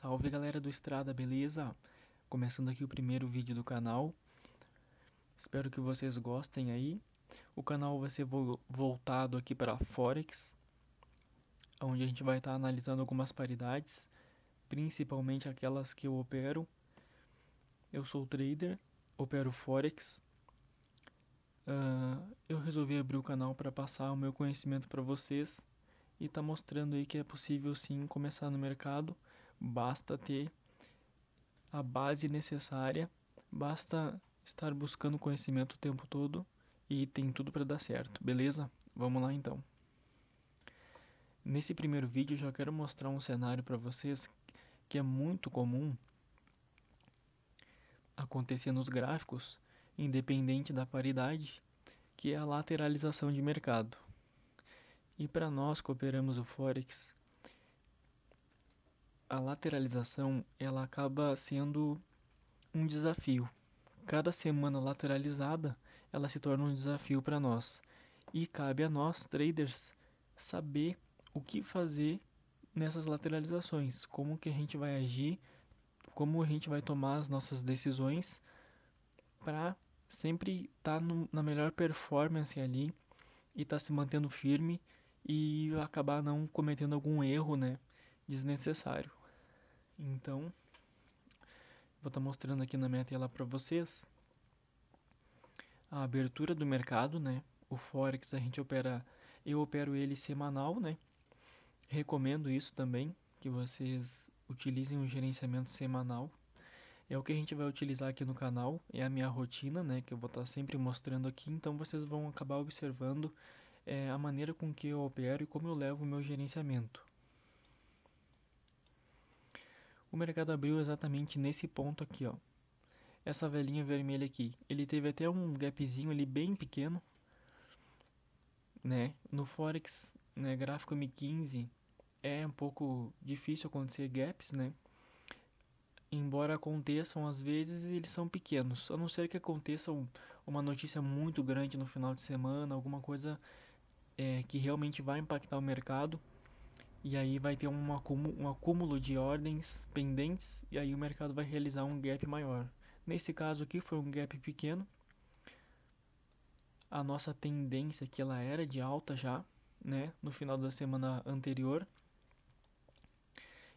Salve galera do Estrada, beleza? Começando aqui o primeiro vídeo do canal. Espero que vocês gostem aí. O canal vai ser vo voltado aqui para Forex, onde a gente vai estar tá analisando algumas paridades, principalmente aquelas que eu opero. Eu sou trader, opero Forex. Uh, eu resolvi abrir o canal para passar o meu conhecimento para vocês e tá mostrando aí que é possível sim começar no mercado basta ter a base necessária, basta estar buscando conhecimento o tempo todo e tem tudo para dar certo, beleza? Vamos lá então. Nesse primeiro vídeo eu já quero mostrar um cenário para vocês que é muito comum acontecer nos gráficos, independente da paridade, que é a lateralização de mercado. E para nós que operamos o Forex a lateralização ela acaba sendo um desafio. Cada semana lateralizada, ela se torna um desafio para nós. E cabe a nós, traders, saber o que fazer nessas lateralizações, como que a gente vai agir, como a gente vai tomar as nossas decisões para sempre estar tá na melhor performance ali e estar tá se mantendo firme e acabar não cometendo algum erro, né, desnecessário. Então, vou estar tá mostrando aqui na minha tela para vocês a abertura do mercado, né? O forex a gente opera, eu opero ele semanal, né? Recomendo isso também, que vocês utilizem um gerenciamento semanal. É o que a gente vai utilizar aqui no canal, é a minha rotina, né, que eu vou estar tá sempre mostrando aqui, então vocês vão acabar observando é, a maneira com que eu opero e como eu levo o meu gerenciamento. O mercado abriu exatamente nesse ponto aqui, ó. Essa velhinha vermelha aqui. Ele teve até um gapzinho ali bem pequeno, né? No Forex, né, gráfico M15, é um pouco difícil acontecer gaps, né? Embora aconteçam às vezes, eles são pequenos. A não ser que aconteça um, uma notícia muito grande no final de semana, alguma coisa é, que realmente vai impactar o mercado e aí vai ter um acúmulo, um acúmulo de ordens pendentes e aí o mercado vai realizar um gap maior. Nesse caso aqui foi um gap pequeno. A nossa tendência é que ela era de alta já, né, no final da semana anterior.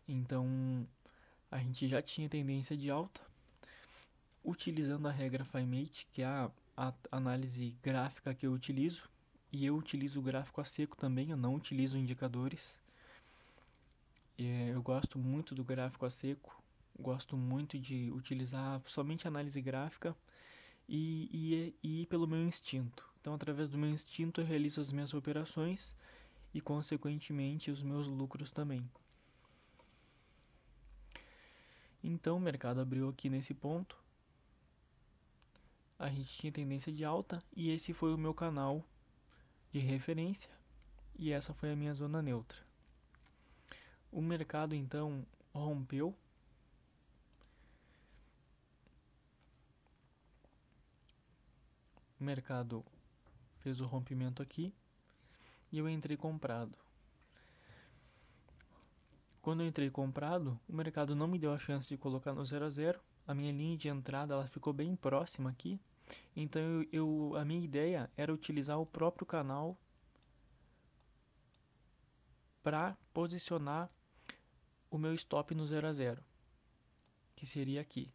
Então, a gente já tinha tendência de alta. Utilizando a regra FIMATE, que é a, a análise gráfica que eu utilizo, e eu utilizo o gráfico a seco também, eu não utilizo indicadores é, eu gosto muito do gráfico a seco, gosto muito de utilizar somente análise gráfica e, e, e pelo meu instinto. Então, através do meu instinto, eu realizo as minhas operações e, consequentemente, os meus lucros também. Então, o mercado abriu aqui nesse ponto. A gente tinha tendência de alta e esse foi o meu canal de referência e essa foi a minha zona neutra. O mercado então rompeu. O mercado fez o rompimento aqui e eu entrei comprado. Quando eu entrei comprado, o mercado não me deu a chance de colocar no 0 a 0. A minha linha de entrada ela ficou bem próxima aqui. Então eu, eu a minha ideia era utilizar o próprio canal para posicionar o meu stop no 0 a 0, que seria aqui.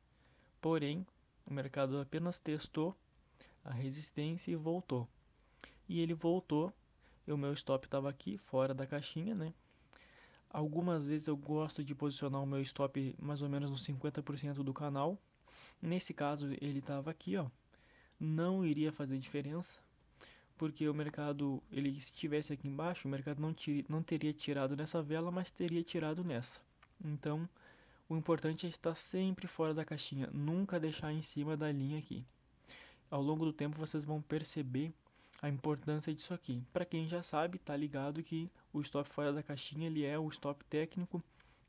Porém, o mercado apenas testou a resistência e voltou. E ele voltou, e o meu stop estava aqui fora da caixinha, né? Algumas vezes eu gosto de posicionar o meu stop mais ou menos nos 50% do canal. Nesse caso, ele estava aqui, ó. Não iria fazer diferença, porque o mercado, ele estivesse aqui embaixo, o mercado não, não teria tirado nessa vela, mas teria tirado nessa. Então, o importante é estar sempre fora da caixinha, nunca deixar em cima da linha aqui. Ao longo do tempo vocês vão perceber a importância disso aqui. Para quem já sabe, tá ligado que o stop fora da caixinha, ele é o stop técnico,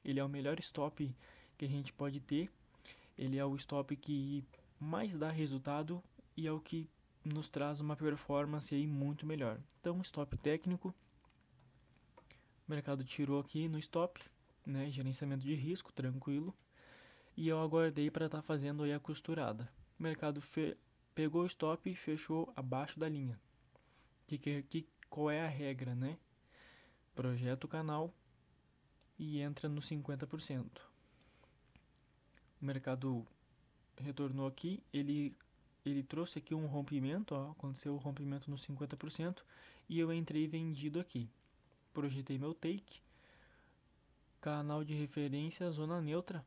ele é o melhor stop que a gente pode ter. Ele é o stop que mais dá resultado e é o que nos traz uma performance aí muito melhor. Então, stop técnico. O mercado tirou aqui no stop, né? Gerenciamento de risco, tranquilo. E eu aguardei para estar tá fazendo aí a costurada. O mercado pegou o stop e fechou abaixo da linha. Que, que, que, qual é a regra, né? Projeta o canal e entra no 50%. O mercado retornou aqui, ele ele trouxe aqui um rompimento, ó, aconteceu o um rompimento nos 50% e eu entrei vendido aqui. Projetei meu take, canal de referência zona neutra.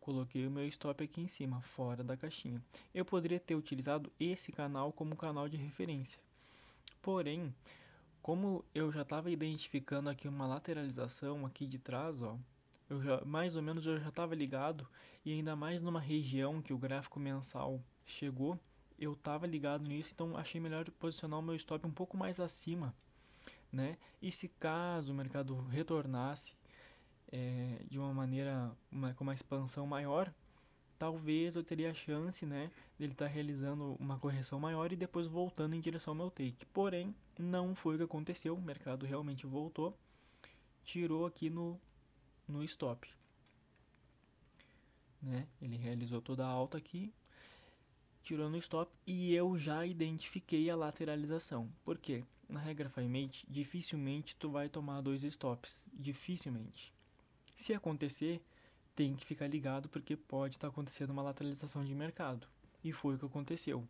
Coloquei o meu stop aqui em cima, fora da caixinha. Eu poderia ter utilizado esse canal como canal de referência. Porém, como eu já estava identificando aqui uma lateralização aqui de trás, ó, eu já, mais ou menos eu já estava ligado e ainda mais numa região que o gráfico mensal chegou, eu estava ligado nisso, então achei melhor posicionar o meu stop um pouco mais acima, né? E se caso o mercado retornasse é, de uma maneira, uma, com uma expansão maior, talvez eu teria a chance, né, dele estar tá realizando uma correção maior e depois voltando em direção ao meu take. Porém, não foi o que aconteceu, o mercado realmente voltou, tirou aqui no, no stop. Né? Ele realizou toda a alta aqui, tirou no stop e eu já identifiquei a lateralização. Por quê? Na regra FireMate, dificilmente tu vai tomar dois stops, dificilmente. Se acontecer, tem que ficar ligado porque pode estar tá acontecendo uma lateralização de mercado. E foi o que aconteceu.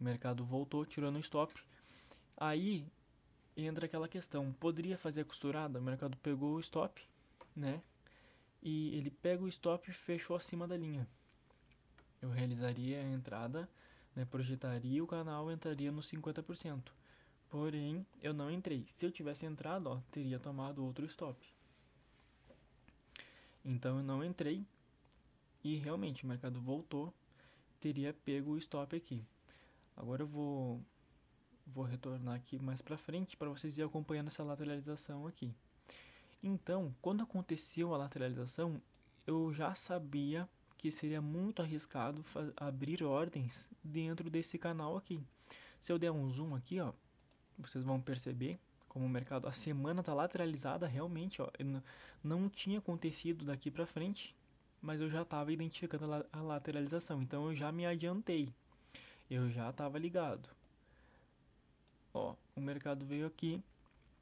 O mercado voltou, tirou no stop. Aí entra aquela questão, poderia fazer a costurada? O mercado pegou o stop, né? E ele pega o stop e fechou acima da linha eu realizaria a entrada, né, projetaria o canal, entraria nos 50%. Porém, eu não entrei. Se eu tivesse entrado, ó, teria tomado outro stop. Então eu não entrei e realmente o mercado voltou, teria pego o stop aqui. Agora eu vou vou retornar aqui mais para frente para vocês ir acompanhando essa lateralização aqui. Então, quando aconteceu a lateralização, eu já sabia que seria muito arriscado abrir ordens dentro desse canal aqui. Se eu der um zoom aqui, ó, vocês vão perceber como o mercado, a semana está lateralizada realmente, ó, não tinha acontecido daqui para frente, mas eu já estava identificando a, a lateralização, então eu já me adiantei, eu já estava ligado. Ó, o mercado veio aqui,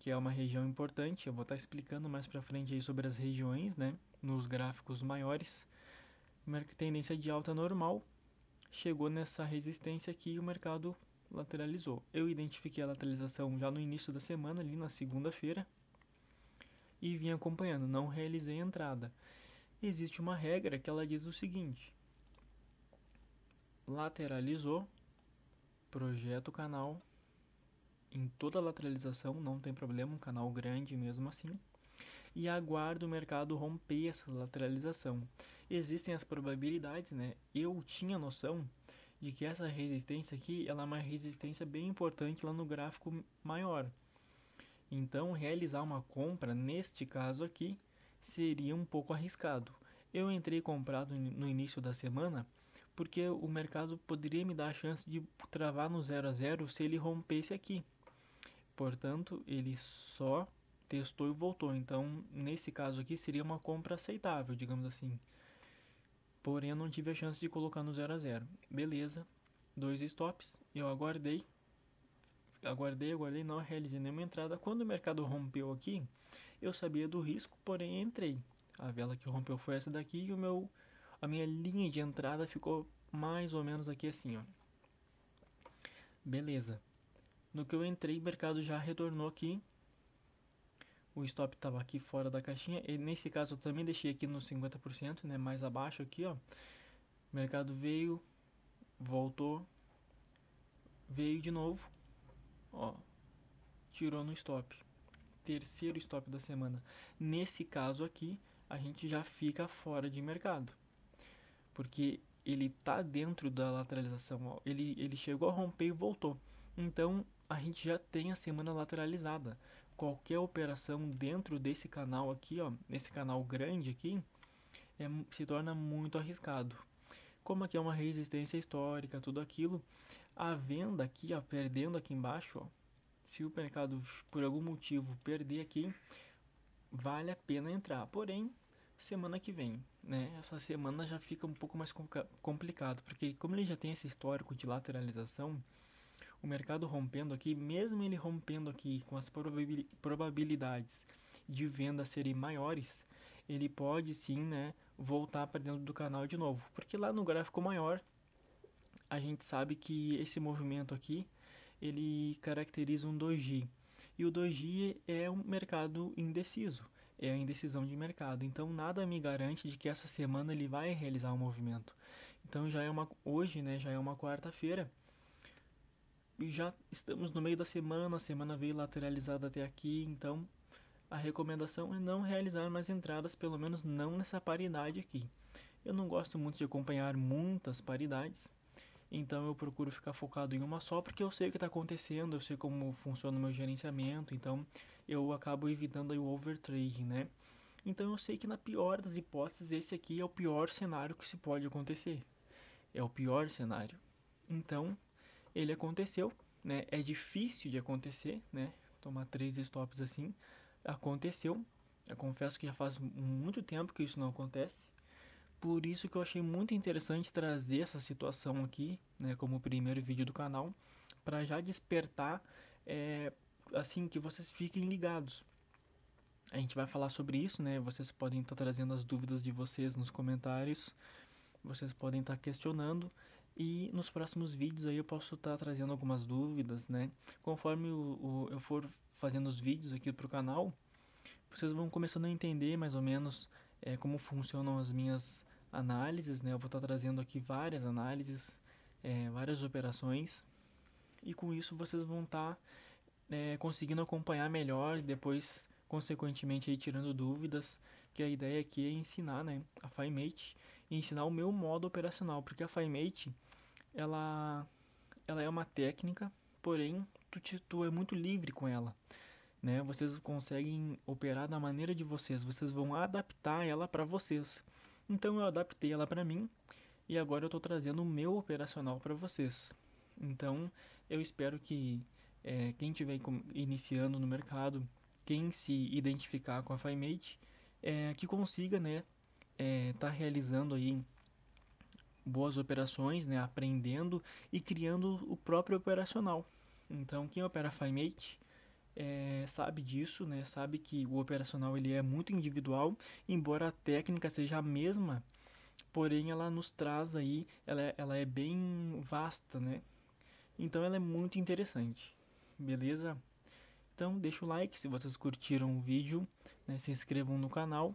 que é uma região importante, eu vou estar tá explicando mais para frente aí sobre as regiões, né, nos gráficos maiores, tendência de alta normal, chegou nessa resistência aqui e o mercado lateralizou. Eu identifiquei a lateralização já no início da semana, ali na segunda-feira, e vim acompanhando, não realizei a entrada. Existe uma regra que ela diz o seguinte: lateralizou, projeta o canal em toda lateralização, não tem problema, um canal grande mesmo assim, e aguarda o mercado romper essa lateralização existem as probabilidades, né? Eu tinha noção de que essa resistência aqui, ela é uma resistência bem importante lá no gráfico maior. Então, realizar uma compra neste caso aqui seria um pouco arriscado. Eu entrei comprado no início da semana porque o mercado poderia me dar a chance de travar no 0 a 0 se ele rompesse aqui. Portanto, ele só testou e voltou. Então, nesse caso aqui seria uma compra aceitável, digamos assim. Porém, eu não tive a chance de colocar no 0 a 0 Beleza, dois stops, eu aguardei. Aguardei, aguardei, não realizei nenhuma entrada. Quando o mercado rompeu aqui, eu sabia do risco, porém entrei. A vela que rompeu foi essa daqui e o meu, a minha linha de entrada ficou mais ou menos aqui assim, ó. Beleza. No que eu entrei, o mercado já retornou aqui o stop estava aqui fora da caixinha. E nesse caso eu também deixei aqui no 50%, né, mais abaixo aqui, ó. O mercado veio, voltou, veio de novo, ó, tirou no stop. Terceiro stop da semana. Nesse caso aqui, a gente já fica fora de mercado. Porque ele tá dentro da lateralização, ó. Ele, ele chegou a romper e voltou. Então, a gente já tem a semana lateralizada qualquer operação dentro desse canal aqui, ó, nesse canal grande aqui, é, se torna muito arriscado. Como aqui é uma resistência histórica, tudo aquilo, a venda aqui, ó, perdendo aqui embaixo, ó, se o mercado por algum motivo perder aqui, vale a pena entrar. Porém, semana que vem, né? Essa semana já fica um pouco mais complicado, porque como ele já tem esse histórico de lateralização, o mercado rompendo aqui, mesmo ele rompendo aqui com as probabilidades de venda serem maiores, ele pode sim, né, voltar para dentro do canal de novo, porque lá no gráfico maior a gente sabe que esse movimento aqui ele caracteriza um 2G e o 2G é um mercado indeciso, é a indecisão de mercado. Então nada me garante de que essa semana ele vai realizar um movimento. Então já é uma hoje, né, já é uma quarta-feira já estamos no meio da semana, a semana veio lateralizada até aqui, então a recomendação é não realizar mais entradas, pelo menos não nessa paridade aqui. Eu não gosto muito de acompanhar muitas paridades, então eu procuro ficar focado em uma só, porque eu sei o que está acontecendo, eu sei como funciona o meu gerenciamento, então eu acabo evitando o overtrading, né? Então eu sei que na pior das hipóteses, esse aqui é o pior cenário que se pode acontecer. É o pior cenário. Então, ele aconteceu, né? É difícil de acontecer, né? Tomar três stops assim. Aconteceu. Eu confesso que já faz muito tempo que isso não acontece. Por isso que eu achei muito interessante trazer essa situação aqui, né, como primeiro vídeo do canal, para já despertar, é, assim, que vocês fiquem ligados. A gente vai falar sobre isso, né? Vocês podem estar tá trazendo as dúvidas de vocês nos comentários, vocês podem estar tá questionando e nos próximos vídeos aí eu posso estar tá trazendo algumas dúvidas, né? Conforme o, o, eu for fazendo os vídeos aqui pro canal, vocês vão começando a entender mais ou menos é, como funcionam as minhas análises, né? Eu vou estar tá trazendo aqui várias análises, é, várias operações, e com isso vocês vão estar tá, é, conseguindo acompanhar melhor, depois, consequentemente, aí, tirando dúvidas, que a ideia aqui é ensinar, né? A FiMate e ensinar o meu modo operacional, porque a FireMate ela ela é uma técnica, porém tu, te, tu é muito livre com ela, né? Vocês conseguem operar da maneira de vocês, vocês vão adaptar ela para vocês. Então eu adaptei ela para mim e agora eu estou trazendo o meu operacional para vocês. Então eu espero que é, quem estiver iniciando no mercado, quem se identificar com a FireMate, é, que consiga né, está eh, é, realizando aí boas operações, né, aprendendo e criando o próprio operacional. Então, quem opera FileMate é, eh, sabe disso, né, sabe que o operacional ele é muito individual, embora a técnica seja a mesma, porém ela nos traz aí, ela, é, ela é bem vasta, né? Então ela é muito interessante, beleza? Então deixa o like se vocês curtiram o vídeo, né, se inscrevam no canal